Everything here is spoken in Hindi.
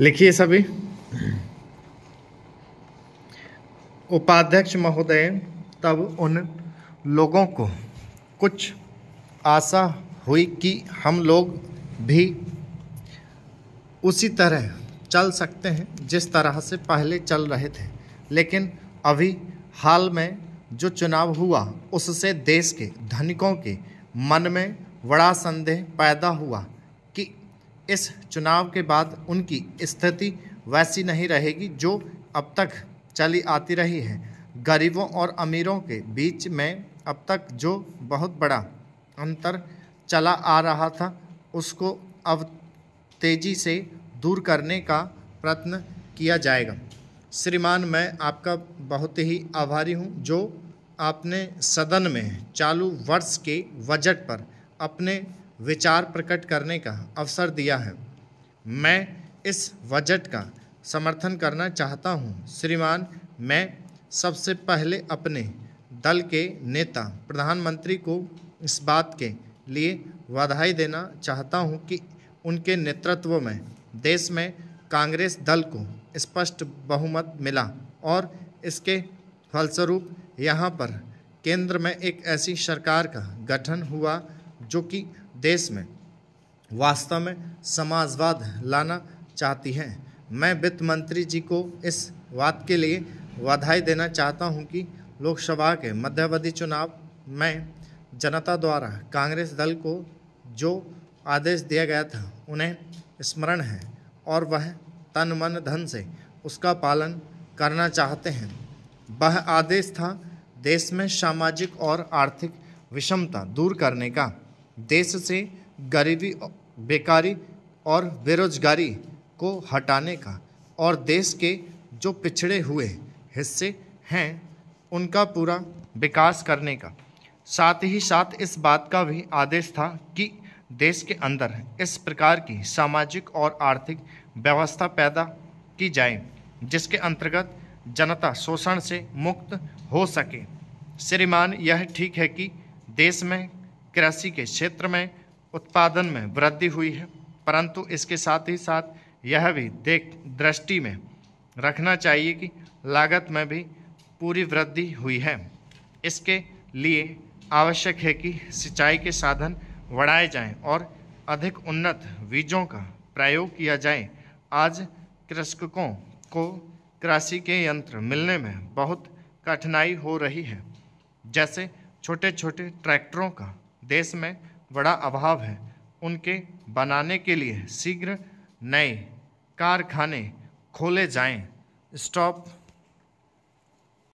लिखिए सभी उपाध्यक्ष महोदय तब उन लोगों को कुछ आशा हुई कि हम लोग भी उसी तरह चल सकते हैं जिस तरह से पहले चल रहे थे लेकिन अभी हाल में जो चुनाव हुआ उससे देश के धनिकों के मन में बड़ा संदेह पैदा हुआ इस चुनाव के बाद उनकी स्थिति वैसी नहीं रहेगी जो अब तक चली आती रही है गरीबों और अमीरों के बीच में अब तक जो बहुत बड़ा अंतर चला आ रहा था उसको अब तेज़ी से दूर करने का प्रयत्न किया जाएगा श्रीमान मैं आपका बहुत ही आभारी हूँ जो आपने सदन में चालू वर्ष के बजट पर अपने विचार प्रकट करने का अवसर दिया है मैं इस बजट का समर्थन करना चाहता हूं। श्रीमान मैं सबसे पहले अपने दल के नेता प्रधानमंत्री को इस बात के लिए बधाई देना चाहता हूं कि उनके नेतृत्व में देश में कांग्रेस दल को स्पष्ट बहुमत मिला और इसके फलस्वरूप यहाँ पर केंद्र में एक ऐसी सरकार का गठन हुआ जो कि देश में वास्तव में समाजवाद लाना चाहती हैं मैं वित्त मंत्री जी को इस बात के लिए बधाई देना चाहता हूं कि लोकसभा के मध्यावधि चुनाव में जनता द्वारा कांग्रेस दल को जो आदेश दिया गया था उन्हें स्मरण है और वह तन मन धन से उसका पालन करना चाहते हैं वह आदेश था देश में सामाजिक और आर्थिक विषमता दूर करने का देश से गरीबी बेकारी और बेरोजगारी को हटाने का और देश के जो पिछड़े हुए हिस्से हैं उनका पूरा विकास करने का साथ ही साथ इस बात का भी आदेश था कि देश के अंदर इस प्रकार की सामाजिक और आर्थिक व्यवस्था पैदा की जाए जिसके अंतर्गत जनता शोषण से मुक्त हो सके श्रीमान यह ठीक है कि देश में कृषि के क्षेत्र में उत्पादन में वृद्धि हुई है परंतु इसके साथ ही साथ यह भी देख दृष्टि में रखना चाहिए कि लागत में भी पूरी वृद्धि हुई है इसके लिए आवश्यक है कि सिंचाई के साधन बढ़ाए जाएं और अधिक उन्नत बीजों का प्रयोग किया जाए आज कृषकों को कृषि के यंत्र मिलने में बहुत कठिनाई हो रही है जैसे छोटे छोटे ट्रैक्टरों का देश में बड़ा अभाव है उनके बनाने के लिए शीघ्र नए कारखाने खोले जाएं। स्टॉप